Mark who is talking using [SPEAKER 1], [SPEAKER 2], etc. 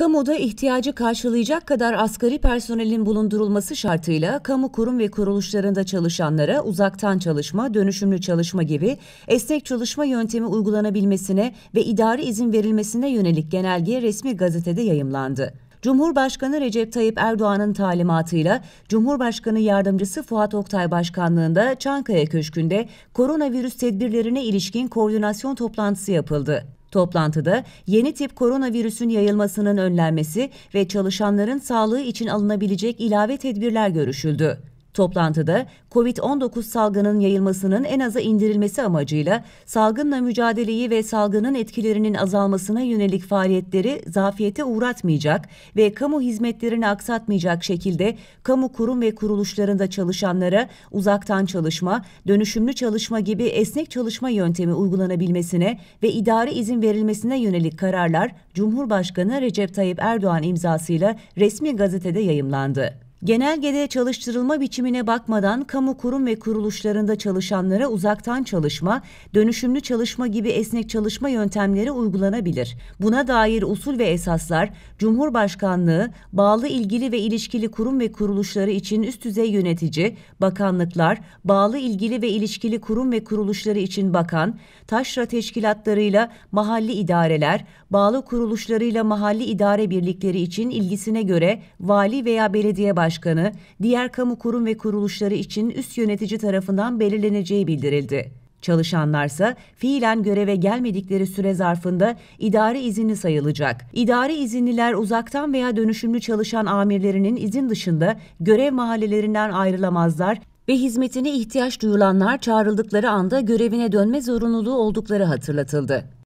[SPEAKER 1] Kamuda ihtiyacı karşılayacak kadar asgari personelin bulundurulması şartıyla kamu kurum ve kuruluşlarında çalışanlara uzaktan çalışma, dönüşümlü çalışma gibi esnek çalışma yöntemi uygulanabilmesine ve idari izin verilmesine yönelik genelge resmi gazetede yayımlandı. Cumhurbaşkanı Recep Tayyip Erdoğan'ın talimatıyla Cumhurbaşkanı Yardımcısı Fuat Oktay Başkanlığında Çankaya Köşkü'nde koronavirüs tedbirlerine ilişkin koordinasyon toplantısı yapıldı. Toplantıda yeni tip koronavirüsün yayılmasının önlenmesi ve çalışanların sağlığı için alınabilecek ilave tedbirler görüşüldü. Toplantıda COVID-19 salgının yayılmasının en aza indirilmesi amacıyla salgınla mücadeleyi ve salgının etkilerinin azalmasına yönelik faaliyetleri zafiyete uğratmayacak ve kamu hizmetlerini aksatmayacak şekilde kamu kurum ve kuruluşlarında çalışanlara uzaktan çalışma, dönüşümlü çalışma gibi esnek çalışma yöntemi uygulanabilmesine ve idari izin verilmesine yönelik kararlar Cumhurbaşkanı Recep Tayyip Erdoğan imzasıyla resmi gazetede yayımlandı. Genelgede çalıştırılma biçimine bakmadan kamu kurum ve kuruluşlarında çalışanlara uzaktan çalışma, dönüşümlü çalışma gibi esnek çalışma yöntemleri uygulanabilir. Buna dair usul ve esaslar Cumhurbaşkanlığı, bağlı ilgili ve ilişkili kurum ve kuruluşları için üst düzey yönetici, bakanlıklar, bağlı ilgili ve ilişkili kurum ve kuruluşları için bakan, taşra teşkilatlarıyla mahalli idareler, bağlı kuruluşlarıyla mahalli idare birlikleri için ilgisine göre vali veya belediye başkanı başkanı, diğer kamu kurum ve kuruluşları için üst yönetici tarafından belirleneceği bildirildi. Çalışanlarsa fiilen göreve gelmedikleri süre zarfında idari izinli sayılacak. İdari izinliler uzaktan veya dönüşümlü çalışan amirlerinin izin dışında görev mahallelerinden ayrılamazlar ve hizmetine ihtiyaç duyulanlar çağrıldıkları anda görevine dönme zorunluluğu oldukları hatırlatıldı.